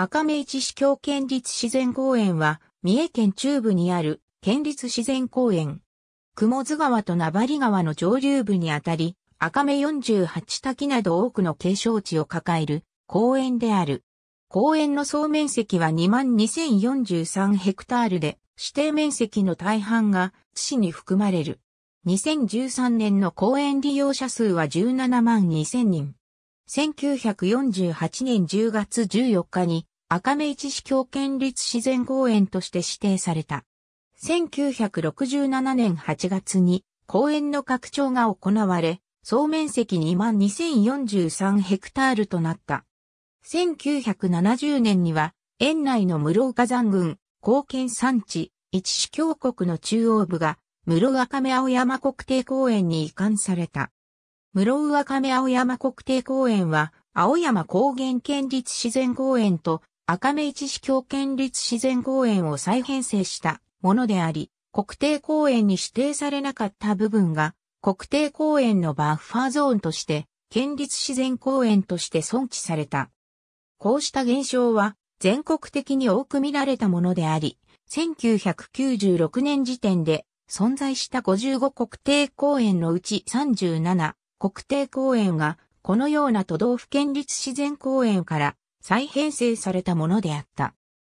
赤目市市境県立自然公園は、三重県中部にある県立自然公園。雲津川と名張川の上流部にあたり、赤目48滝など多くの景勝地を抱える公園である。公園の総面積は22,043ヘクタールで、指定面積の大半が津市に含まれる。2013年の公園利用者数は17万2000人。1948年10月14日に赤目市市境県立自然公園として指定された。1967年8月に公園の拡張が行われ、総面積2万2043ヘクタールとなった。1970年には、園内の室岡山群、貢献産地、一市峡国の中央部が、室岡目青山国定公園に移管された。室岡目青山国定公園は、青山高原県立自然公園と赤目市市境県立自然公園を再編成したものであり、国定公園に指定されなかった部分が、国定公園のバッファーゾーンとして、県立自然公園として存置された。こうした現象は、全国的に多く見られたものであり、1996年時点で存在した55国定公園のうち37国定公園がこのような都道府県立自然公園から再編成されたものであった。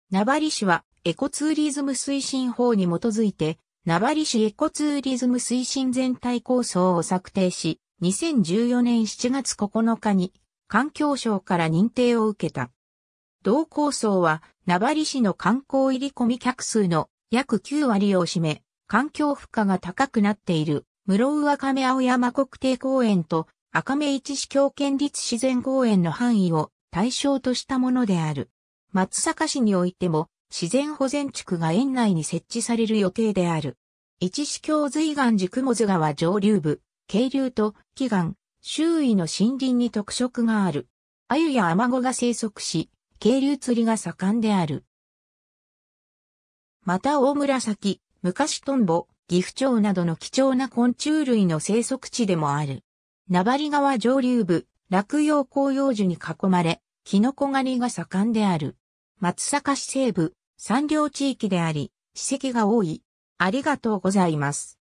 名張市はエコツーリズム推進法に基づいて、名張市エコツーリズム推進全体構想を策定し、2014年7月9日に環境省から認定を受けた。同構想は、名張市の観光入り込み客数の約9割を占め、環境負荷が高くなっている、室上亀青山国定公園と赤目市市境県立自然公園の範囲を対象としたものである。松阪市においても自然保全地区が園内に設置される予定である。一市境随岩寺雲津川上流部、渓流と祈岩、周囲の森林に特色がある。鮎やアマゴが生息し、渓流釣りが盛んである。また大紫、昔トンボ、岐阜町などの貴重な昆虫類の生息地でもある。名張川上流部、落葉広葉樹に囲まれ、キノコ狩りが盛んである。松阪市西部、山陵地域であり、史跡が多い。ありがとうございます。